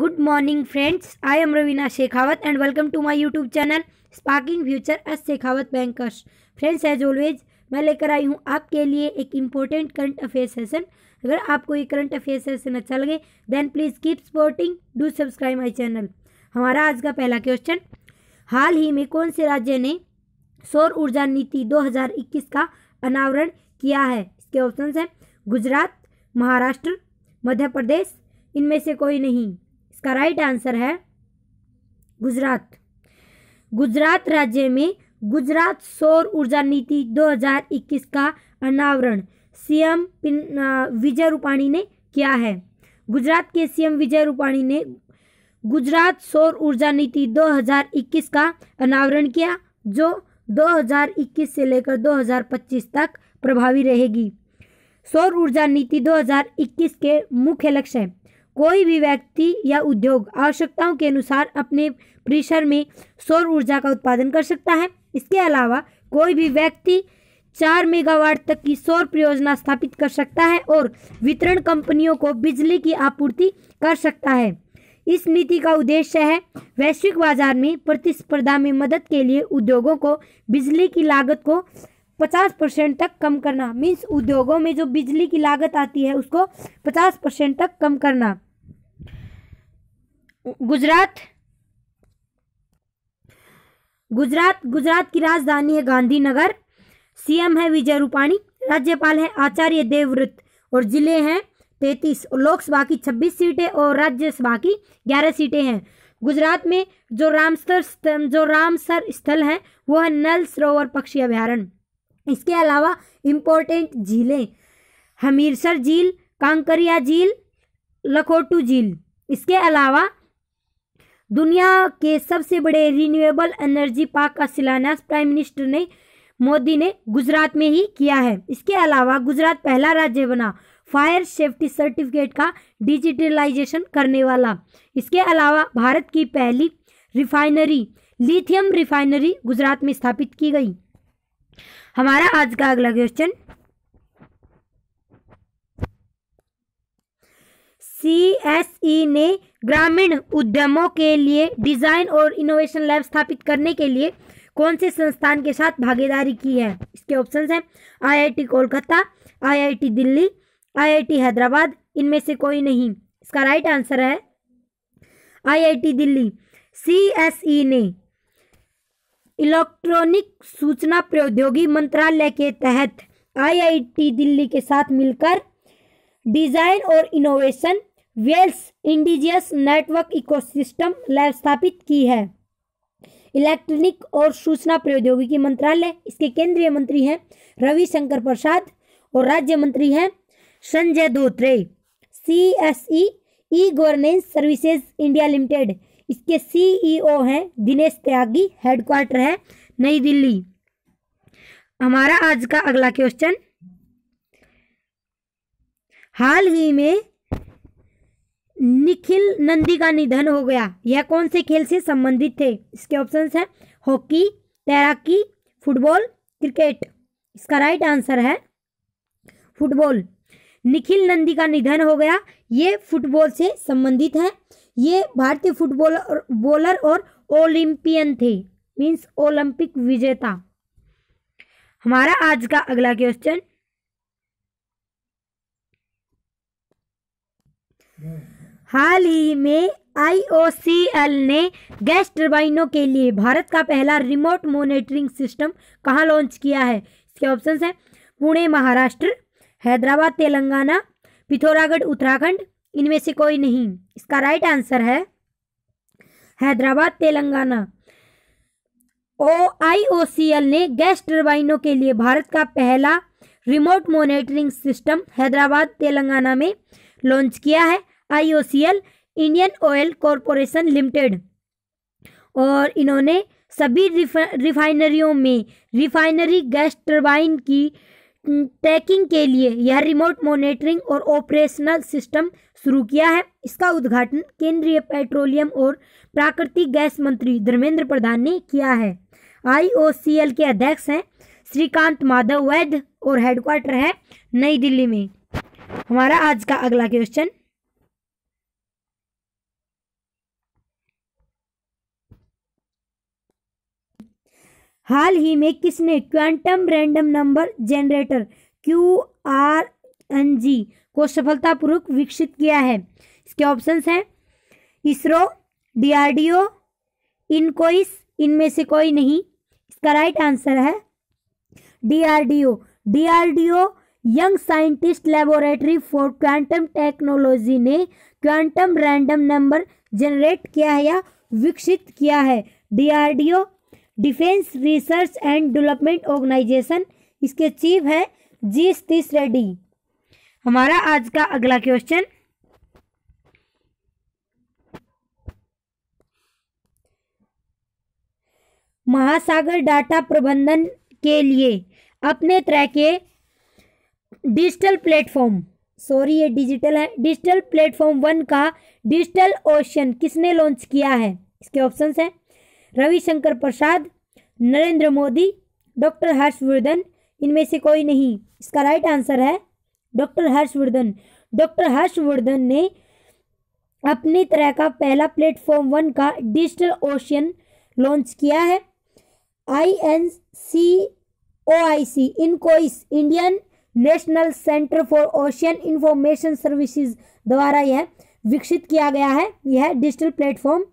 good morning friends I am Raveena Shekhawat and welcome to my YouTube channel sparking future S Shekhawat bankers friends as always मैं लेकर आई हूँ आपके लिए एक इम्पोर्टेंट करंट अफेयर सेशन अगर आपको ये करंट अफेयर सेशन अच्छा लगे then please keep supporting do subscribe my channel हमारा आज का पहला क्वेश्चन हाल ही में कौन से राज्य ने सौर ऊर्जा नीति 2021 का अनावरण किया है इसके ऑप्शन हैं गुजरात महाराष्ट्र मध्य प्रदेश इनमें से कोई नहीं इसका राइट आंसर है गुजरात गुजरात राज्य में गुजरात सौर ऊर्जा नीति 2021 का अनावरण सीएम विजय रूपाणी ने किया है गुजरात के सीएम विजय रूपाणी ने गुजरात सौर ऊर्जा नीति 2021 का अनावरण किया जो 2021 से लेकर 2025 तक प्रभावी रहेगी सौर ऊर्जा नीति 2021 के मुख्य लक्ष्य कोई भी व्यक्ति या उद्योग आवश्यकताओं के अनुसार अपने परिसर में सौर ऊर्जा का उत्पादन कर सकता है इसके अलावा कोई भी व्यक्ति चार मेगावाट तक की सौर परियोजना स्थापित कर सकता है और वितरण कंपनियों को बिजली की आपूर्ति कर सकता है इस नीति का उद्देश्य है वैश्विक बाजार में प्रतिस्पर्धा में मदद के लिए उद्योगों को बिजली की लागत को 50 परसेंट तक कम करना मीन्स उद्योगों में जो बिजली की लागत आती है उसको 50 परसेंट तक कम करना गुजरात गुजरात गुजरात की राजधानी है गांधीनगर सीएम है विजय रूपाणी राज्यपाल है आचार्य देवव्रत और जिले हैं तैतीस और लोकसभा की छब्बीस सीटें और राज्यसभा की ग्यारह सीटें हैं गुजरात में जो रामसर जो रामसर स्थल है वो है नल सरोवर पक्षी अभ्यारण्य इसके अलावा इम्पोर्टेंट झीलें हमीरसर झील कांकरिया झील लखोटू झील इसके अलावा दुनिया के सबसे बड़े रीन्यूएबल एनर्जी पार्क का शिलान्यास प्राइम मिनिस्टर ने मोदी ने गुजरात में ही किया है इसके अलावा गुजरात पहला राज्य बना फायर सेफ्टी सर्टिफिकेट का डिजिटलाइजेशन करने वाला इसके अलावा भारत की पहली रिफाइनरी लिथियम रिफाइनरी गुजरात में स्थापित की गई हमारा आज का अगला क्वेश्चन सीएसई e ने ग्रामीण उद्यमों के लिए डिजाइन और इनोवेशन लैब स्थापित करने के लिए कौन से संस्थान के साथ भागीदारी की है इसके ऑप्शंस हैं IIT Kolkata IIT Delhi IIT Hyderabad इनमें से कोई नहीं इसका राइट आंसर है आईआईटी दिल्ली सीएसई e ने इलेक्ट्रॉनिक सूचना प्रौद्योगिकी मंत्रालय के तहत आईआईटी दिल्ली के साथ मिलकर डिजाइन और innovation wells indigenous network ecosystem lab स्थापित की है इलेक्ट्रॉनिक और सूचना प्रौद्योगिकी मंत्रालय इसके केंद्रीय मंत्री हैं रविशंकर प्रसाद और राज्य मंत्री हैं Sanjay Dhotre C S E e governance services India limited इसके सीईओ e हैं दिनेश त्यागी हेडक्वार्टर है नई दिल्ली हमारा आज का अगला क्वेश्चन हाल ही में निखिल नंदी का निधन हो गया यह कौन से खेल से संबंधित थे इसके ऑप्शन हैं हॉकी तैराकी फुटबॉल क्रिकेट इसका राइट आंसर है फुटबॉल निखिल नंदी का निधन हो गया ये फुटबॉल से संबंधित है ये भारतीय फुटबॉलर बॉलर और ओलंपियन थे मीन्स ओलंपिक विजेता हमारा आज का अगला क्वेश्चन हाल ही में आईओसीएल ने गैस टर्बाइनों के लिए भारत का पहला रिमोट मॉनिटरिंग सिस्टम कहाँ लॉन्च किया है इसके ऑप्शंस हैं पुणे महाराष्ट्र हैदराबाद तेलंगाना पिथौरागढ़ उत्तराखंड इनमें से कोई नहीं इसका राइट आंसर है Hyderabad Telangana O I O C L ने गैस टर्बाइनों के लिए भारत का पहला remote monitoring system Hyderabad Telangana में लॉन्च किया है I O C L Indian oil corporation limited और इन्होंने सभी रिफाइनरियों में रिफाइनरी गैस टर्बाइन की ट्रैकिंग के लिए यह रिमोट मॉनिटरिंग और ऑपरेशनल सिस्टम शुरू किया है इसका उद्घाटन केंद्रीय पेट्रोलियम और प्राकृतिक गैस मंत्री धर्मेंद्र प्रधान ने किया है आईओसीएल के अध्यक्ष हैं श्रीकांत माधव वैद्य और हेडक्वार्टर है नई दिल्ली में हमारा आज का अगला क्वेश्चन हाल ही में किसने quantum random number generator Q R N G को सफलतापूर्वक विकसित किया है इसके ऑप्शंस हैं इसरो डीआरडीओ इनकोइस इनमें से कोई नहीं इसका राइट आंसर है DRDO DRDO young scientist laboratory for quantum technology ने क्वांटम रैंडम नंबर जनरेट किया है या विकसित किया है DRDO defence research and development organisation इसके चीफ है जी सतीश रेड्डी हमारा आज का अगला क्वेश्चन महासागर डाटा प्रबंधन के लिए अपने तरह के डिजिटल प्लेटफॉर्म सॉरी ये डिजिटल है डिजिटल प्लेटफॉर्म वन का डिजिटल ओशन किसने लॉन्च किया है इसके ऑप्शंस हैं रविशंकर प्रसाद नरेंद्र मोदी डॉक्टर हर्षवर्धन इनमें से कोई नहीं इसका राइट आंसर है डॉक्टर हर्षवर्धन डॉक्टर हर्षवर्धन ने अपनी तरह का पहला प्लेटफॉर्म वन का डिजिटल ओशियन लॉन्च किया है I N C O I C इनको इस Indian national centre for ocean information services द्वारा यह विकसित किया गया है यह डिजिटल प्लेटफॉर्म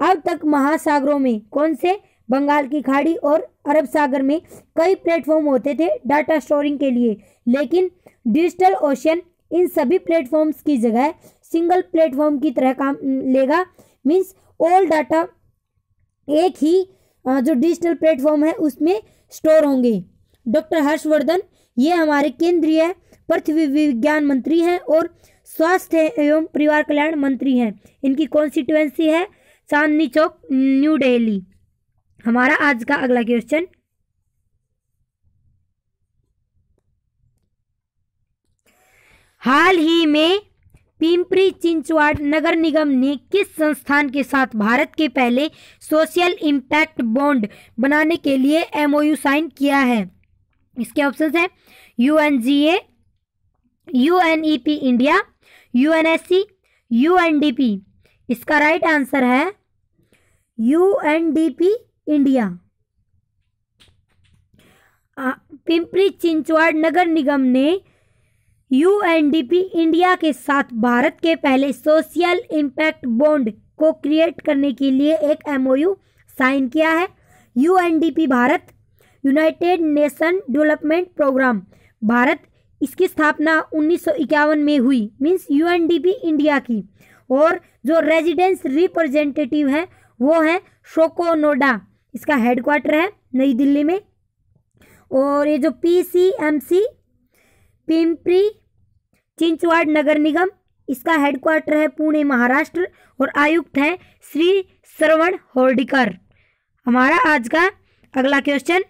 अब तक महासागरों में कौन से बंगाल की खाड़ी और अरब सागर में कई प्लेटफॉर्म होते थे डाटा स्टोरिंग के लिए लेकिन डिजिटल ओशन इन सभी प्लेटफॉर्म्स की जगह सिंगल प्लेटफॉर्म की तरह काम लेगा मीन्स ऑल डाटा एक ही जो डिजिटल प्लेटफॉर्म है उसमें स्टोर होंगे डॉक्टर हर्षवर्धन ये हमारे केंद्रीय पृथ्वी विज्ञान मंत्री हैं और स्वास्थ्य एवं परिवार कल्याण मंत्री हैं इनकी कॉन्स्टिट्युएंसी है चांदनी चौक न्यू डेली हमारा आज का अगला क्वेश्चन हाल ही में पिंपरी चिंचवाड़ नगर निगम ने किस संस्थान के साथ भारत के पहले सोशल इम्पैक्ट बॉन्ड बनाने के लिए एमओयू साइन किया है इसके ऑप्शन है UNGA UNEP G N India UNSC UNDP इसका राइट आंसर है U N D P India Pimpri Chinchwad नगर निगम ने U N D P India के साथ भारत के पहले सोशल इम्पैक्ट बॉन्ड को क्रिएट करने के लिए एक एमओयू साइन किया है U N D P Bharat united nation development programme Bharat इसकी स्थापना उन्नीस में हुई मीन्स यूएनडीपी इंडिया की और जो रेजिडेंस रिप्रेजेंटेटिव है वो है शोको नोडा इसका हेडक्वार्टर है नई दिल्ली में और ये जो P C M C Pimpri Chinchwad नगर निगम इसका हेडक्वार्टर है पुणे महाराष्ट्र और आयुक्त है श्री श्रवण होर्डिकर हमारा आज का अगला क्वेश्चन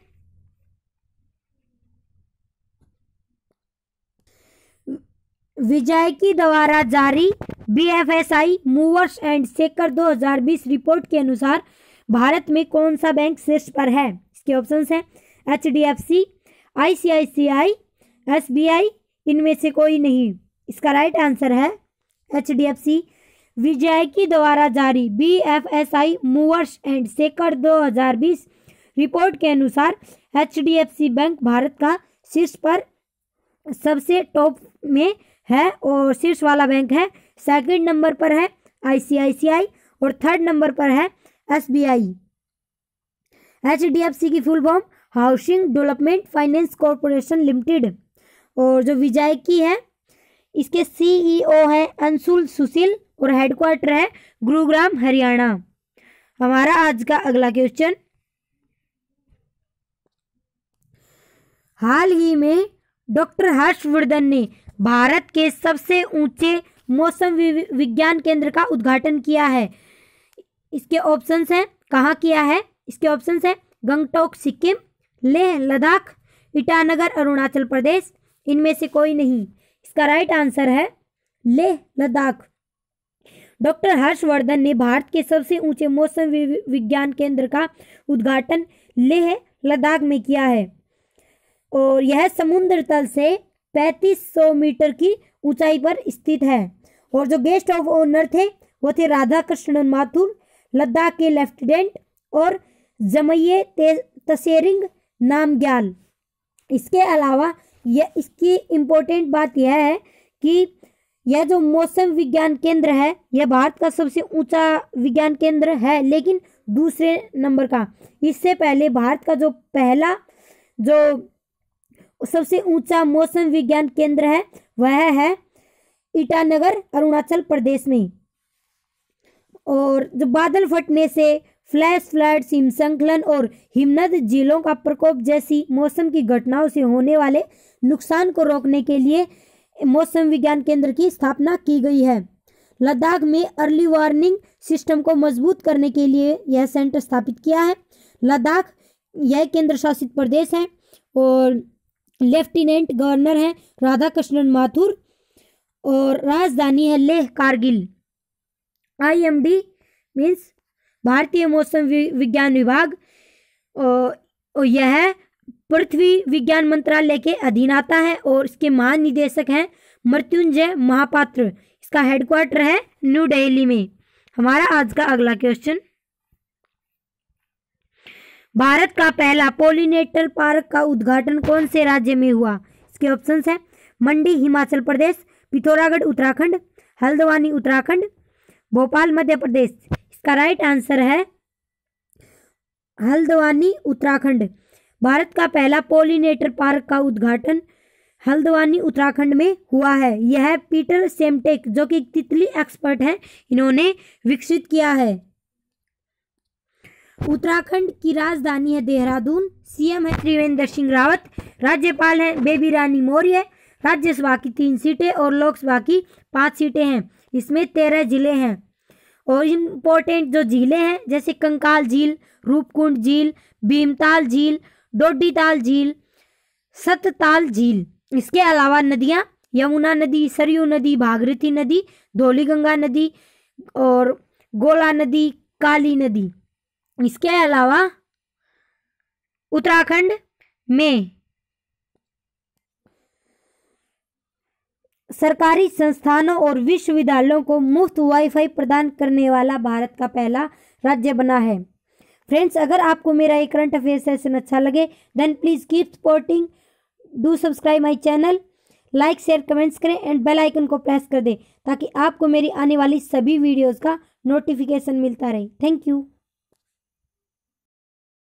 विजय की द्वारा जारी BFSI movers and shakers 2020 report के अनुसार भारत में कौन सा बैंक शीर्ष पर है इसके ऑप्शन हैं H D F C I C I C I S B I इनमें से कोई नहीं इसका राइट आंसर है एच डी एफ सी विजय की द्वारा जारी B F S I movers and shakers 2020 report के अनुसार H D F C bank Bharat का शीर्ष पर सबसे टॉप में है और शीर्ष वाला बैंक है सेकंड नंबर पर है आईसीआईसीआई और थर्ड नंबर पर है एसबीआई एचडीएफसी की full form housing development finance corporation limited और जो विजय की है इसके सीईओ है अंशुल सुशील और हेडक्वार्टर है गुरुग्राम हरियाणा हमारा आज का अगला क्वेश्चन हाल ही में डॉक्टर हर्षवर्धन ने भारत के सबसे ऊंचे मौसम विज्ञान केंद्र का उद्घाटन किया है इसके ऑप्शंस हैं कहाँ किया है इसके ऑप्शंस हैं गंगटोक सिक्किम लेह लद्दाख ईटानगर अरुणाचल प्रदेश इनमें से कोई नहीं इसका राइट आंसर है लेह लद्दाख डॉक्टर हर्षवर्धन ने भारत के सबसे ऊंचे मौसम विज्ञान केंद्र का उद्घाटन लेह लद्दाख में किया है और यह समुद्र तल से 3500 मीटर की ऊंचाई पर स्थित है और जो गेस्ट ऑफ ऑनर थे वो थे राधा कृष्ण माथुर लद्दाख के लेफ्टिनेंट और जमये तसेरिंग नामग्याल इसके अलावा यह इसकी इम्पोर्टेंट बात यह है कि यह जो मौसम विज्ञान केंद्र है यह भारत का सबसे ऊंचा विज्ञान केंद्र है लेकिन दूसरे नंबर का इससे पहले भारत का जो पहला जो सबसे ऊंचा मौसम विज्ञान केंद्र है वह है ईटानगर अरुणाचल प्रदेश में और जो बादल फटने से फ्लैश फ्लड हिमसंकलन और हिमनद जिलों का प्रकोप जैसी मौसम की घटनाओं से होने वाले नुकसान को रोकने के लिए मौसम विज्ञान केंद्र की स्थापना की गई है लद्दाख में अर्ली वार्निंग सिस्टम को मजबूत करने के लिए यह सेंटर स्थापित किया है लद्दाख यह केंद्र शासित प्रदेश है और लेफ्टिनेंट गवर्नर हैं राधा कृष्णन माथुर और राजधानी है लेह कारगिल आईएमडी मींस भारतीय मौसम विज्ञान विभाग और यह पृथ्वी विज्ञान मंत्रालय के अधीन आता है और इसके महानिदेशक हैं मृत्युंजय महापात्र इसका हेडक्वार्टर है न्यू दिल्ली में हमारा आज का अगला क्वेश्चन भारत का पहला पोलिनेटर पार्क का उद्घाटन कौन से राज्य में हुआ इसके ऑप्शन है मंडी हिमाचल प्रदेश पिथौरागढ़ उत्तराखंड हल्द्वानी उत्तराखंड भोपाल मध्य प्रदेश इसका राइट आंसर है हल्द्वानी उत्तराखंड भारत का पहला पोलिनेटर पार्क का उद्घाटन हल्द्वानी उत्तराखंड में हुआ है यह पीटर सेमटेक जो कि तितली एक्सपर्ट हैं इन्होंने विकसित किया है उत्तराखंड की राजधानी है देहरादून सीएम है त्रिवेंद्र सिंह रावत राज्यपाल हैं बेबी रानी मौर्य राज्यसभा की तीन सीटें और लोकसभा की पाँच सीटें हैं इसमें तेरह जिले हैं और इम्पोर्टेंट जो झीलें हैं जैसे कंकाल झील रूपकुंड झील भीमताल झील डोडीताल झील सतताल झील इसके अलावा नदियाँ यमुना नदी सरयू नदी भागरथी नदी धोली गंगा नदी और गोला नदी काली नदी इसके अलावा उत्तराखंड में सरकारी संस्थानों और विश्वविद्यालयों को मुफ्त वाईफाई प्रदान करने वाला भारत का पहला राज्य बना है फ्रेंड्स अगर आपको मेरा ये करंट अफेयर सेशन अच्छा लगे then please keep supporting do subscribe my channel like share comments करें एंड बेल आइकन को प्रेस कर दें ताकि आपको मेरी आने वाली सभी वीडियोज़ का नोटिफिकेशन मिलता रहे थैंक यू